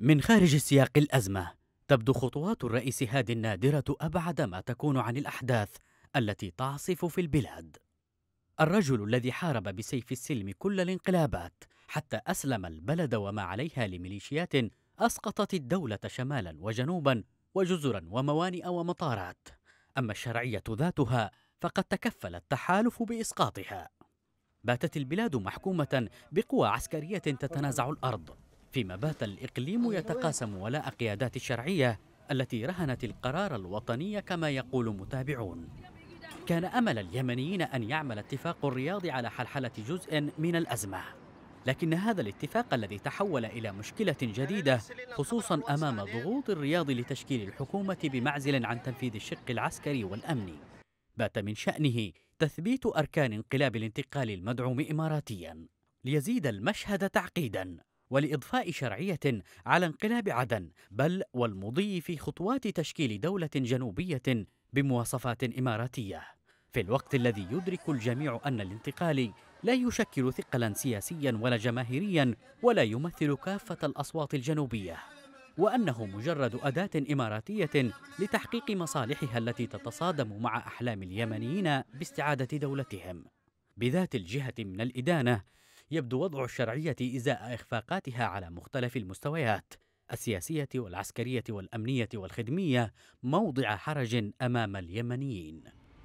من خارج سياق الأزمة تبدو خطوات الرئيس هادي النادرة أبعد ما تكون عن الأحداث التي تعصف في البلاد الرجل الذي حارب بسيف السلم كل الانقلابات حتى أسلم البلد وما عليها لميليشيات أسقطت الدولة شمالا وجنوبا وجزرا وموانئ ومطارات أما الشرعية ذاتها فقد تكفل التحالف بإسقاطها باتت البلاد محكومة بقوى عسكرية تتنازع الأرض فيما بات الإقليم أيوة. يتقاسم ولاء قيادات الشرعية التي رهنت القرار الوطني كما يقول متابعون كان أمل اليمنيين أن يعمل اتفاق الرياض على حلحلة جزء من الأزمة لكن هذا الاتفاق الذي تحول إلى مشكلة جديدة خصوصا أمام ضغوط الرياض لتشكيل الحكومة بمعزل عن تنفيذ الشق العسكري والأمني بات من شأنه تثبيت أركان انقلاب الانتقال المدعوم إماراتيا ليزيد المشهد تعقيداً ولاضفاء شرعيه على انقلاب عدن بل والمضي في خطوات تشكيل دوله جنوبيه بمواصفات اماراتيه في الوقت الذي يدرك الجميع ان الانتقال لا يشكل ثقلا سياسيا ولا جماهيريا ولا يمثل كافه الاصوات الجنوبيه وانه مجرد اداه اماراتيه لتحقيق مصالحها التي تتصادم مع احلام اليمنيين باستعاده دولتهم بذات الجهه من الادانه يبدو وضع الشرعية إزاء إخفاقاتها على مختلف المستويات السياسية والعسكرية والأمنية والخدمية موضع حرج أمام اليمنيين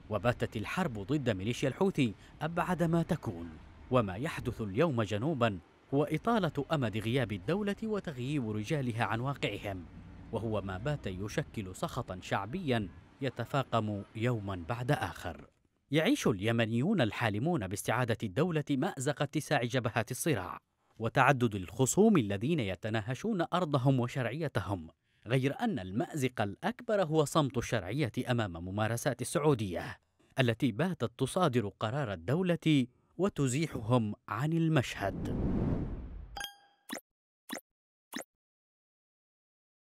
وباتت الحرب ضد ميليشيا الحوثي أبعد ما تكون وما يحدث اليوم جنوبا هو إطالة أمد غياب الدولة وتغييب رجالها عن واقعهم وهو ما بات يشكل سخطا شعبيا يتفاقم يوما بعد آخر يعيش اليمنيون الحالمون باستعادة الدولة مأزق اتساع جبهات الصراع وتعدد الخصوم الذين يتناهشون أرضهم وشرعيتهم غير أن المأزق الأكبر هو صمت الشرعية أمام ممارسات السعودية التي باتت تصادر قرار الدولة وتزيحهم عن المشهد